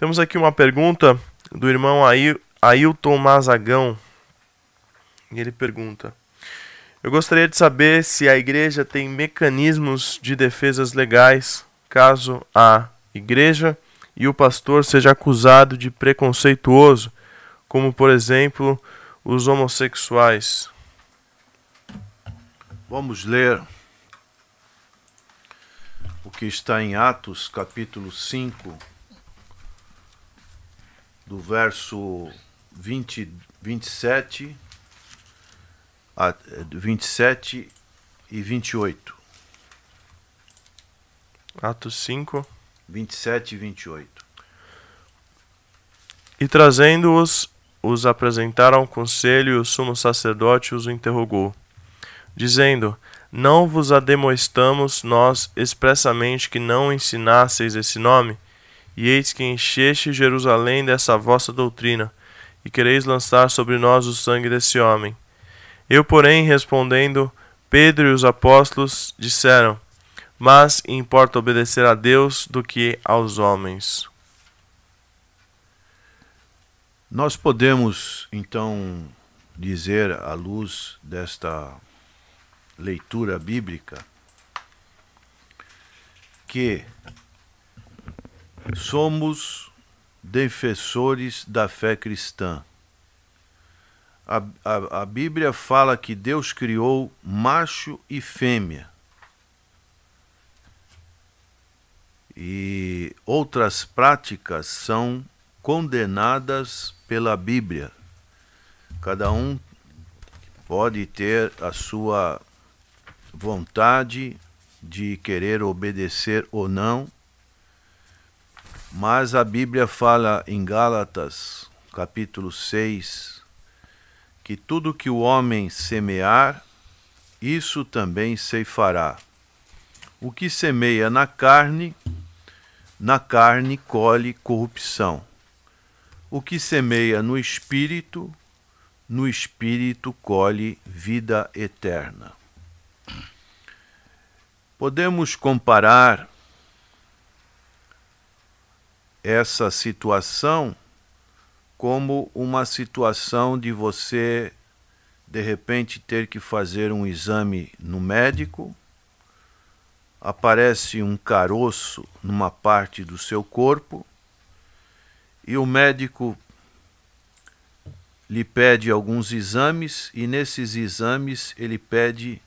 Temos aqui uma pergunta do irmão Ailton Mazagão. E ele pergunta: Eu gostaria de saber se a igreja tem mecanismos de defesas legais caso a igreja e o pastor seja acusado de preconceituoso, como por exemplo os homossexuais. Vamos ler o que está em Atos, capítulo 5, do verso 20, 27, a, 27 eh, e 28. Atos 5, 27 e 28. E trazendo-os, os apresentaram ao conselho e o sumo sacerdote os interrogou, dizendo: Não vos ademoestamos nós expressamente que não ensinasseis esse nome? E eis que encheste Jerusalém dessa vossa doutrina, e quereis lançar sobre nós o sangue desse homem. Eu, porém, respondendo, Pedro e os apóstolos disseram: Mas importa obedecer a Deus do que aos homens. Nós podemos, então, dizer, à luz desta leitura bíblica, que Somos defensores da fé cristã. A, a, a, Bíblia fala que Deus criou macho e fêmea. E outras práticas são condenadas pela Bíblia. Cada um pode ter a sua vontade de querer obedecer ou não mas a Bíblia fala em Gálatas, capítulo 6, que tudo que o homem semear, isso também ceifará. O que semeia na carne, na carne colhe corrupção. O que semeia no espírito, no espírito colhe vida eterna. Podemos comparar essa situação como uma situação de você, de repente, ter que fazer um exame no médico, aparece um caroço numa parte do seu corpo e o médico lhe pede alguns exames e nesses exames ele pede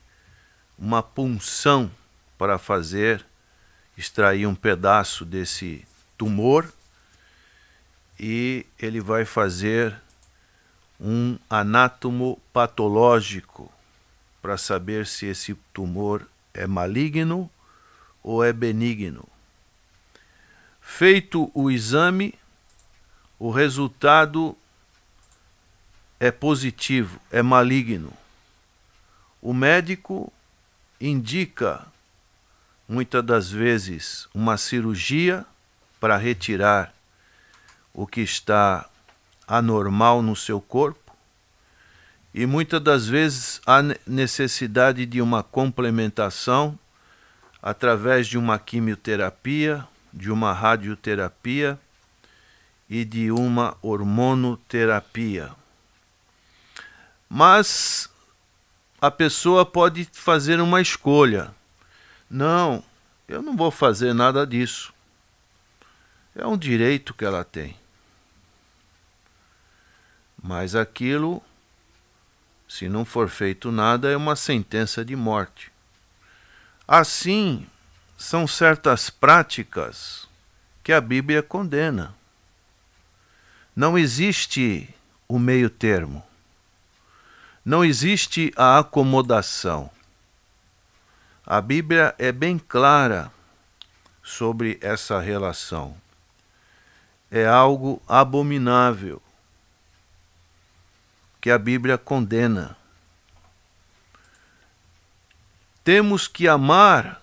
uma punção para fazer extrair um pedaço desse tumor e ele vai fazer um anátomo patológico para saber se esse tumor é maligno ou é benigno. Feito o exame, o resultado é positivo, é maligno. O médico indica, muitas das vezes, uma cirurgia para retirar o que está anormal no seu corpo, e muitas das vezes há necessidade de uma complementação através de uma quimioterapia, de uma radioterapia e de uma hormonoterapia. Mas a pessoa pode fazer uma escolha. Não, eu não vou fazer nada disso. É um direito que ela tem. Mas aquilo, se não for feito nada, é uma sentença de morte. Assim, são certas práticas que a Bíblia condena. Não existe o meio-termo. Não existe a acomodação. A Bíblia é bem clara sobre essa relação é algo abominável que a Bíblia condena. Temos que amar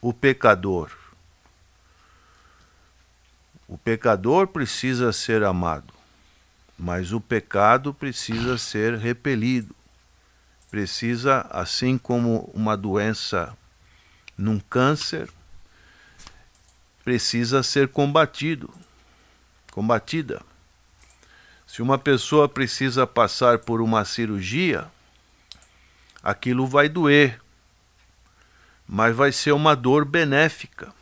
o pecador. O pecador precisa ser amado, mas o pecado precisa ser repelido. Precisa, assim como uma doença num câncer, precisa ser combatido combatida. Se uma pessoa precisa passar por uma cirurgia, aquilo vai doer, mas vai ser uma dor benéfica.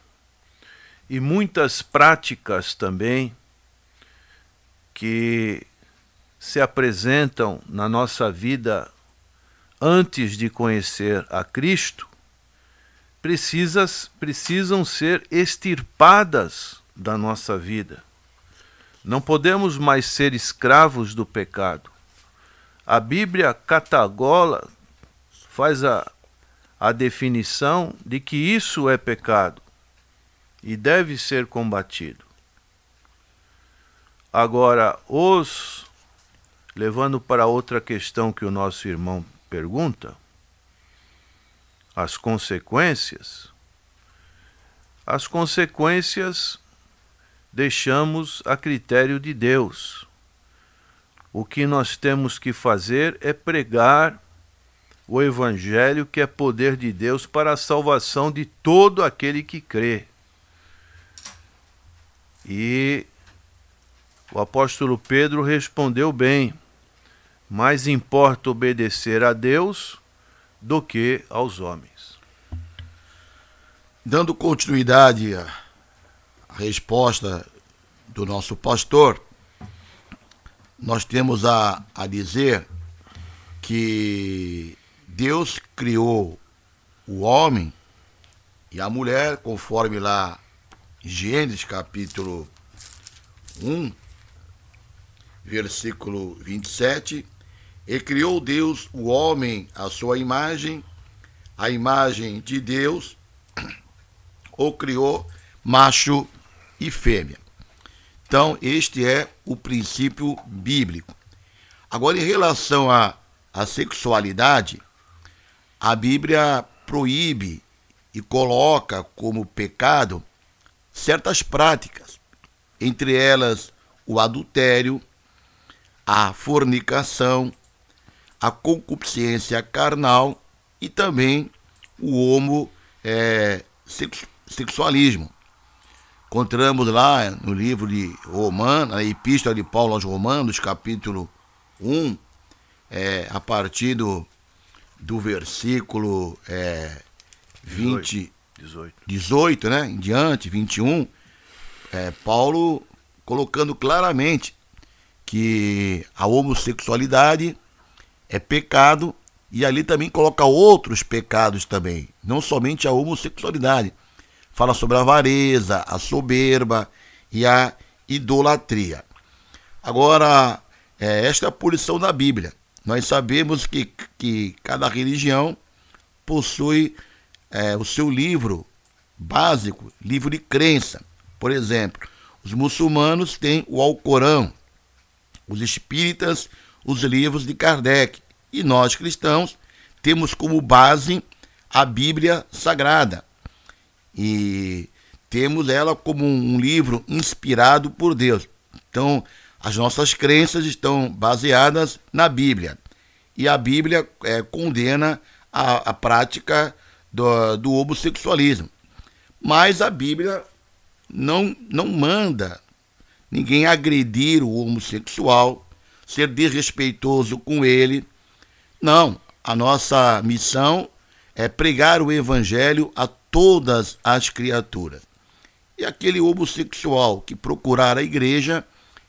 E muitas práticas também que se apresentam na nossa vida antes de conhecer a Cristo precisas, precisam ser extirpadas da nossa vida. Não podemos mais ser escravos do pecado. A Bíblia catagola faz a, a definição de que isso é pecado e deve ser combatido. Agora, os levando para outra questão que o nosso irmão pergunta, as consequências. As consequências deixamos a critério de Deus. O que nós temos que fazer é pregar o Evangelho, que é poder de Deus para a salvação de todo aquele que crê. E o apóstolo Pedro respondeu bem: mais importa obedecer a Deus do que aos homens. Dando continuidade a resposta do nosso pastor, nós temos a, a dizer que Deus criou o homem e a mulher, conforme lá Gênesis capítulo 1, versículo 27, e criou Deus o homem à sua imagem, a imagem de Deus, o criou, macho e fêmea. Então, este é o princípio bíblico. Agora, em relação à, à sexualidade, a Bíblia proíbe e coloca como pecado certas práticas, entre elas o adultério, a fornicação, a concupiscência carnal e também o homossexualismo. Eh, é, sexualismo. Encontramos lá no livro de Romano, a Epístola de Paulo aos Romanos, capítulo 1, é, a partir do, do versículo é, 20, 18. 18, né? Em diante, 21, é, Paulo colocando claramente que a homossexualidade é pecado e ali também coloca outros pecados também, não somente a homossexualidade fala sobre a avareza, a soberba e a idolatria. Agora, é, esta é a posição da Bíblia. Nós sabemos que, que cada religião possui é, o seu livro básico, livro de crença. Por exemplo, os muçulmanos têm o Alcorão, os espíritas, os livros de Kardec. E nós cristãos temos como base a Bíblia Sagrada, e temos ela como um livro inspirado por Deus. Então, as nossas crenças estão baseadas na Bíblia. E a Bíblia é, condena a, a prática do, do homossexualismo. Mas a Bíblia não, não manda ninguém agredir o homossexual, ser desrespeitoso com ele. Não, a nossa missão é pregar o evangelho a todas as criaturas. E aquele homossexual que procurar a igreja,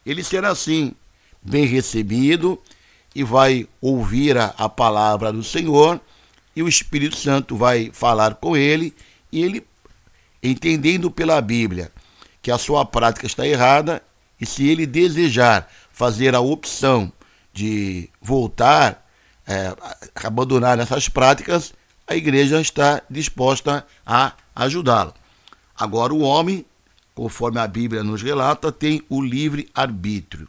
ele será assim, bem recebido e vai ouvir a, a palavra do Senhor e o Espírito Santo vai falar com ele e ele, entendendo pela Bíblia que a sua prática está errada, e se ele desejar fazer a opção de voltar, é, abandonar essas práticas, a igreja está disposta a ajudá-lo. Agora, o homem, conforme a Bíblia nos relata, tem o livre arbítrio.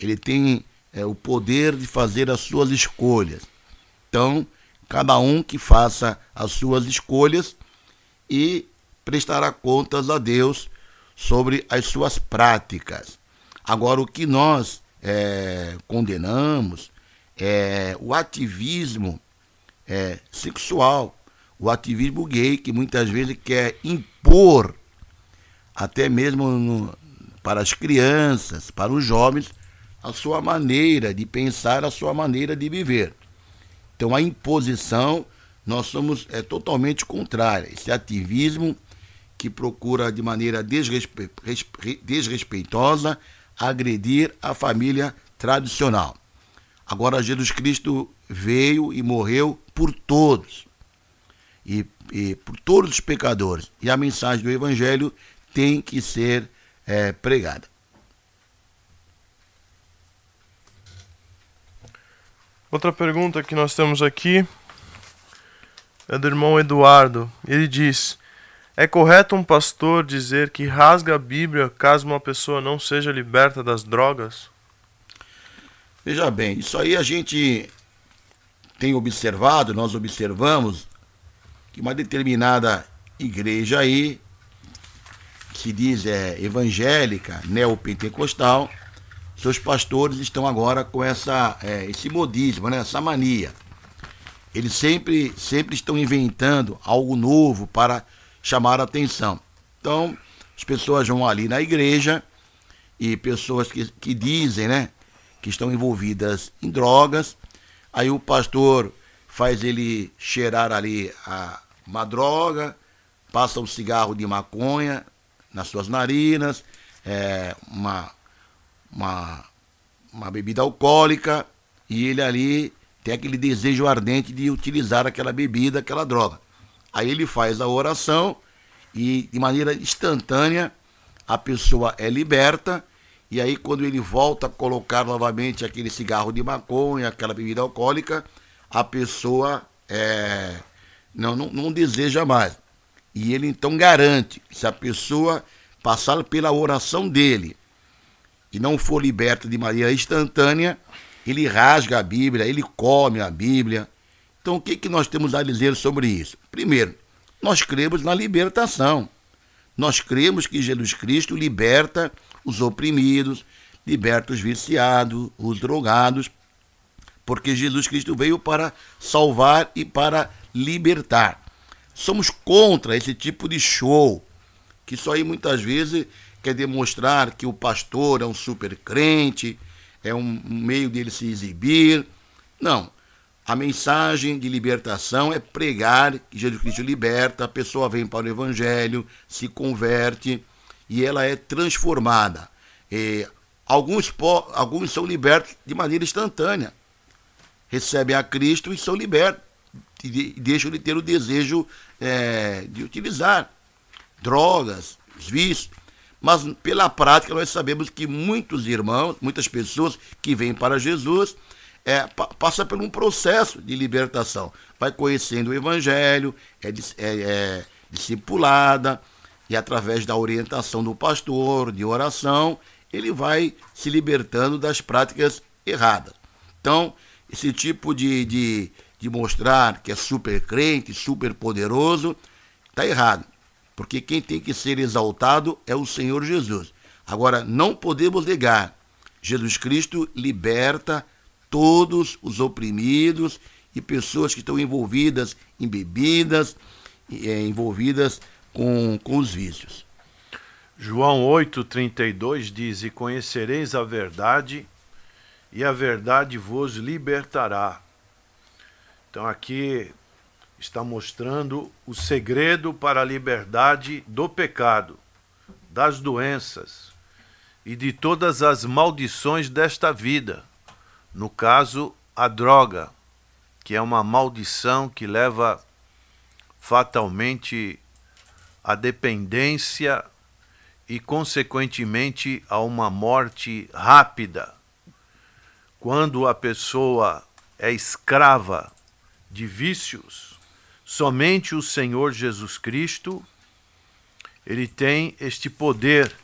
Ele tem é, o poder de fazer as suas escolhas. Então, cada um que faça as suas escolhas e prestará contas a Deus sobre as suas práticas. Agora, o que nós é, condenamos é o ativismo é, sexual, o ativismo gay, que muitas vezes quer impor, até mesmo no, para as crianças, para os jovens, a sua maneira de pensar, a sua maneira de viver. Então, a imposição, nós somos é, totalmente contrária. Esse ativismo que procura, de maneira desrespe... desrespeitosa, agredir a família tradicional. Agora, Jesus Cristo veio e morreu por todos, e, e por todos os pecadores. E a mensagem do Evangelho tem que ser é, pregada. Outra pergunta que nós temos aqui é do irmão Eduardo. Ele diz: É correto um pastor dizer que rasga a Bíblia caso uma pessoa não seja liberta das drogas? Veja bem, isso aí a gente tem observado, nós observamos que uma determinada igreja aí, que se diz é, evangélica, neopentecostal, seus pastores estão agora com essa, é, esse modismo, né, essa mania. Eles sempre, sempre estão inventando algo novo para chamar a atenção. Então, as pessoas vão ali na igreja e pessoas que, que dizem, né, que estão envolvidas em drogas. Aí o pastor faz ele cheirar ali a, uma droga, passa um cigarro de maconha nas suas narinas, é, uma, uma, uma bebida alcoólica, e ele ali tem aquele desejo ardente de utilizar aquela bebida, aquela droga. Aí ele faz a oração e de maneira instantânea a pessoa é liberta e aí, quando ele volta a colocar novamente aquele cigarro de maconha, aquela bebida alcoólica, a pessoa é, não, não, não deseja mais. E ele então garante: se a pessoa passar pela oração dele e não for liberta de maneira instantânea, ele rasga a Bíblia, ele come a Bíblia. Então, o que, que nós temos a dizer sobre isso? Primeiro, nós cremos na libertação. Nós cremos que Jesus Cristo liberta os oprimidos, liberta os viciados, os drogados, porque Jesus Cristo veio para salvar e para libertar. Somos contra esse tipo de show, que só aí muitas vezes quer demonstrar que o pastor é um super crente, é um meio dele se exibir. Não. A mensagem de libertação é pregar que Jesus Cristo liberta, a pessoa vem para o Evangelho, se converte e ela é transformada. alguns, alguns são libertos de maneira instantânea. Recebem a Cristo e são libertos. E, e deixam de ter o desejo é, de utilizar drogas, vícios. Mas pela prática nós sabemos que muitos irmãos, muitas pessoas que vêm para Jesus é, passa por um processo de libertação. Vai conhecendo o Evangelho, é, é, é discipulada, e através da orientação do pastor, de oração, ele vai se libertando das práticas erradas. Então, esse tipo de, de, de mostrar que é super crente, super poderoso, está errado. Porque quem tem que ser exaltado é o Senhor Jesus. Agora, não podemos negar. Jesus Cristo liberta todos os oprimidos e pessoas que estão envolvidas em bebidas, eh, envolvidas com, com os vícios. João 8,32 diz: E conhecereis a verdade, e a verdade vos libertará. Então aqui está mostrando o segredo para a liberdade do pecado, das doenças e de todas as maldições desta vida. No caso, a droga, que é uma maldição que leva fatalmente à dependência e, consequentemente, a uma morte rápida. Quando a pessoa é escrava de vícios, somente o Senhor Jesus Cristo ele tem este poder.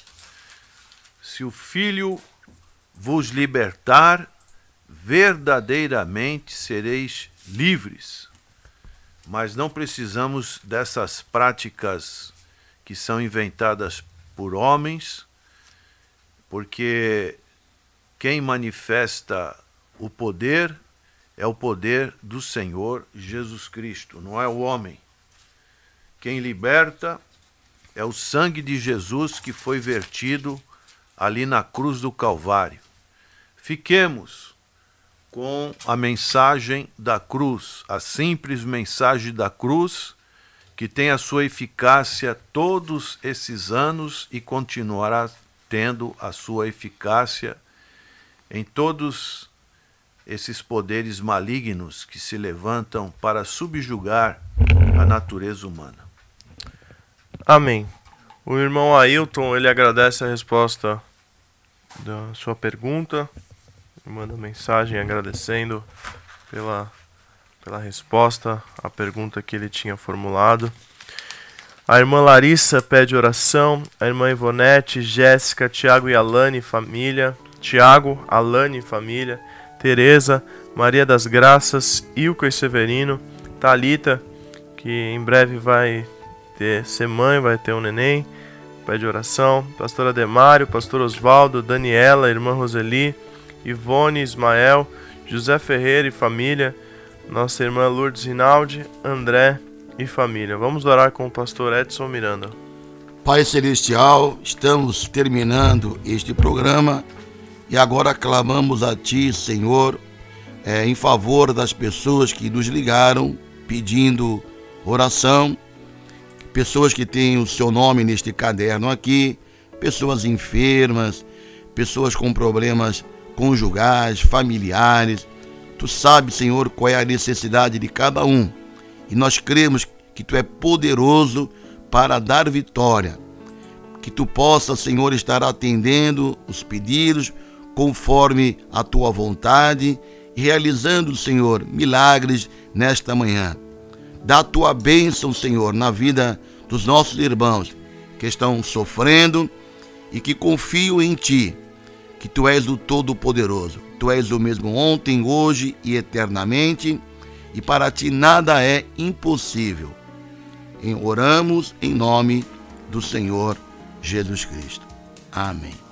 Se o Filho vos libertar, verdadeiramente sereis livres. Mas não precisamos dessas práticas que são inventadas por homens, porque quem manifesta o poder é o poder do Senhor Jesus Cristo, não é o homem. Quem liberta é o sangue de Jesus que foi vertido ali na cruz do Calvário. Fiquemos com a mensagem da cruz, a simples mensagem da cruz que tem a sua eficácia todos esses anos e continuará tendo a sua eficácia em todos esses poderes malignos que se levantam para subjugar a natureza humana. Amém. O irmão Ailton, ele agradece a resposta da sua pergunta, manda mensagem agradecendo pela pela resposta à pergunta que ele tinha formulado. A irmã Larissa pede oração, a irmã Ivonete, Jéssica, Tiago e Alane, família, Tiago, Alane, família, Teresa, Maria das Graças, Ilka e Severino, Talita, que em breve vai ter ser mãe, vai ter um neném, pede oração, pastor Ademário, pastor Oswaldo, Daniela, irmã Roseli, Ivone, Ismael, José Ferreira e família, nossa irmã Lourdes Rinaldi, André e família. Vamos orar com o pastor Edson Miranda. Pai Celestial, estamos terminando este programa e agora clamamos a Ti, Senhor, é, em favor das pessoas que nos ligaram pedindo oração, pessoas que têm o seu nome neste caderno aqui, pessoas enfermas, pessoas com problemas conjugais, familiares, Tu sabe Senhor, qual é a necessidade de cada um. E nós cremos que Tu é poderoso para dar vitória. Que Tu possa, Senhor, estar atendendo os pedidos conforme a Tua vontade, realizando, Senhor, milagres nesta manhã. Dá a Tua bênção, Senhor, na vida dos nossos irmãos que estão sofrendo e que confiam em Ti que tu és o Todo-Poderoso. Tu és o mesmo ontem, hoje e eternamente, e para ti nada é impossível. Em oramos em nome do Senhor Jesus Cristo. Amém.